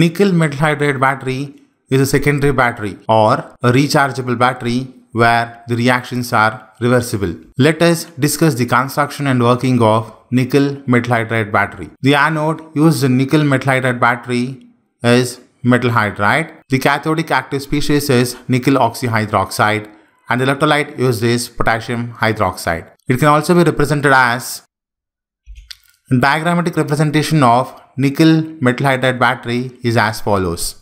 Nickel metal hydride battery is a secondary battery or a rechargeable battery where the reactions are reversible. Let us discuss the construction and working of nickel metal hydride battery. The anode used in nickel metal hydride battery is metal hydride. The cathodic active species is nickel oxyhydroxide and the electrolyte used is potassium hydroxide. It can also be represented as diagrammatic representation of nickel metal hydride battery is as follows.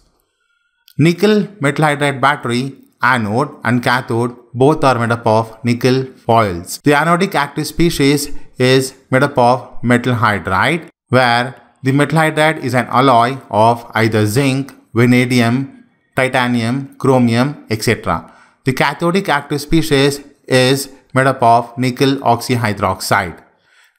Nickel metal hydride battery anode and cathode both are made up of nickel foils. The anodic active species is made up of metal hydride where the metal hydride is an alloy of either zinc, vanadium, titanium, chromium, etc. The cathodic active species is made up of nickel oxyhydroxide.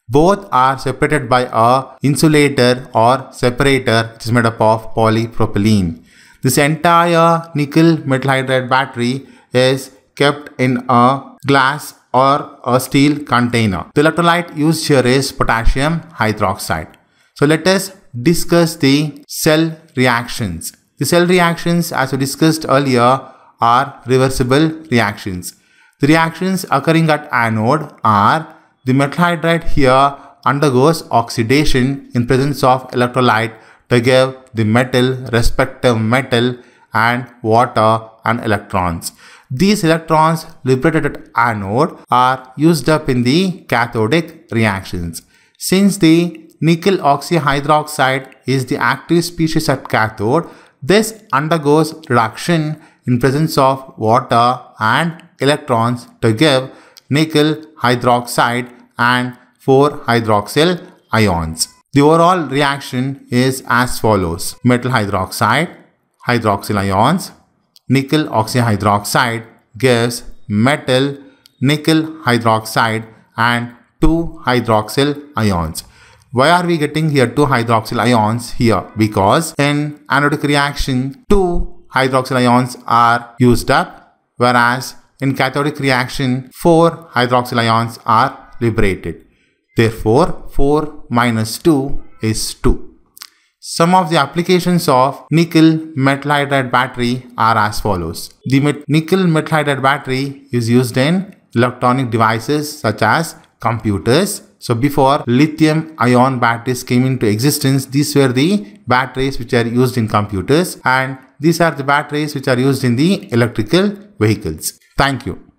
Both are separated by a insulator or separator which is made up of polypropylene. This entire nickel metal hydride battery is kept in a glass or a steel container. The electrolyte used here is potassium hydroxide. So let us discuss the cell reactions. The cell reactions as we discussed earlier are reversible reactions. The reactions occurring at anode are the metal hydride here undergoes oxidation in presence of electrolyte to give the metal respective metal and water and electrons. These electrons liberated at anode are used up in the cathodic reactions. Since the nickel oxyhydroxide is the active species at cathode, this undergoes reduction in presence of water and electrons to give nickel hydroxide and 4 hydroxyl ions. The overall reaction is as follows. Metal hydroxide, hydroxyl ions, nickel oxyhydroxide gives metal nickel hydroxide and 2 hydroxyl ions. Why are we getting here 2 hydroxyl ions here? Because in anodic reaction 2 hydroxyl ions are used up whereas in cathodic reaction, 4 hydroxyl ions are liberated. Therefore, 4 minus 2 is 2. Some of the applications of nickel metal hydride battery are as follows. The met nickel metal hydride battery is used in electronic devices such as computers. So before lithium ion batteries came into existence, these were the batteries which are used in computers and these are the batteries which are used in the electrical vehicles. Thank you.